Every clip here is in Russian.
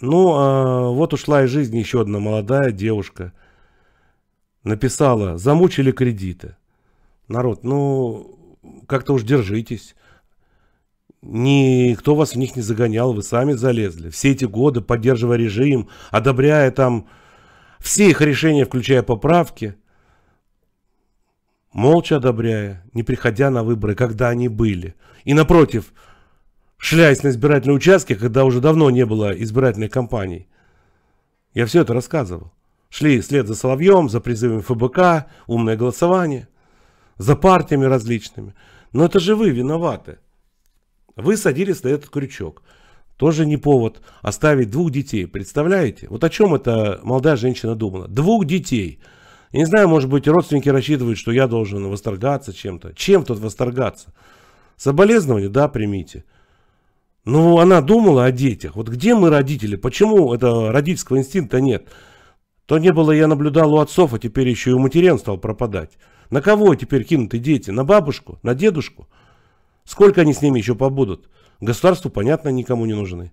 Ну, а вот ушла из жизни еще одна молодая девушка. Написала, замучили кредиты. Народ, ну, как-то уж держитесь. Никто вас в них не загонял, вы сами залезли. Все эти годы, поддерживая режим, одобряя там все их решения, включая поправки, молча одобряя, не приходя на выборы, когда они были. И напротив – шляясь на избирательные участки, когда уже давно не было избирательной кампании. Я все это рассказывал. Шли след за Соловьем, за призывами ФБК, умное голосование, за партиями различными. Но это же вы виноваты. Вы садились на этот крючок. Тоже не повод оставить двух детей. Представляете? Вот о чем эта молодая женщина думала. Двух детей. Я не знаю, может быть, родственники рассчитывают, что я должен восторгаться чем-то. Чем тут восторгаться? Соболезнования, да, примите. Ну, она думала о детях. Вот где мы родители? Почему это родительского инстинкта нет? То не было, я наблюдал у отцов, а теперь еще и у материн стал пропадать. На кого теперь кинуты дети? На бабушку? На дедушку? Сколько они с ними еще побудут? Государству, понятно, никому не нужны.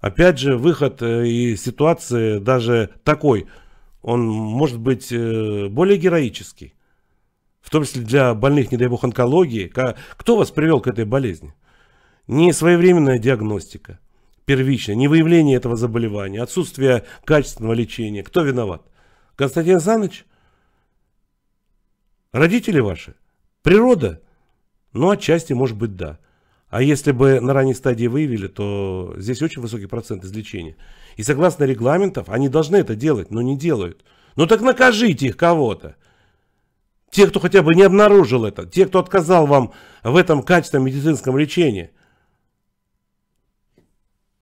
Опять же, выход э, из ситуации даже такой, он может быть э, более героический. В том числе для больных, не дай бог, онкологии. Кто вас привел к этой болезни? Не своевременная диагностика, первичная, не выявление этого заболевания, отсутствие качественного лечения. Кто виноват? Константин Александрович? Родители ваши? Природа? Ну, отчасти, может быть, да. А если бы на ранней стадии выявили, то здесь очень высокий процент излечения. И согласно регламентов, они должны это делать, но не делают. Ну так накажите их кого-то. Те, кто хотя бы не обнаружил это, те, кто отказал вам в этом качественном медицинском лечении.